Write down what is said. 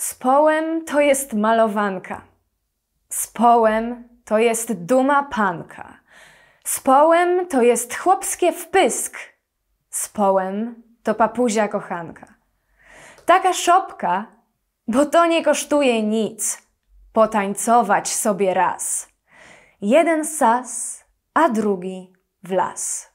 Z połem to jest malowanka. Z połem to jest duma panka. Z to jest chłopskie wpysk. Z to papuzia kochanka. Taka szopka, bo to nie kosztuje nic. Potańcować sobie raz. Jeden sas, a drugi w las.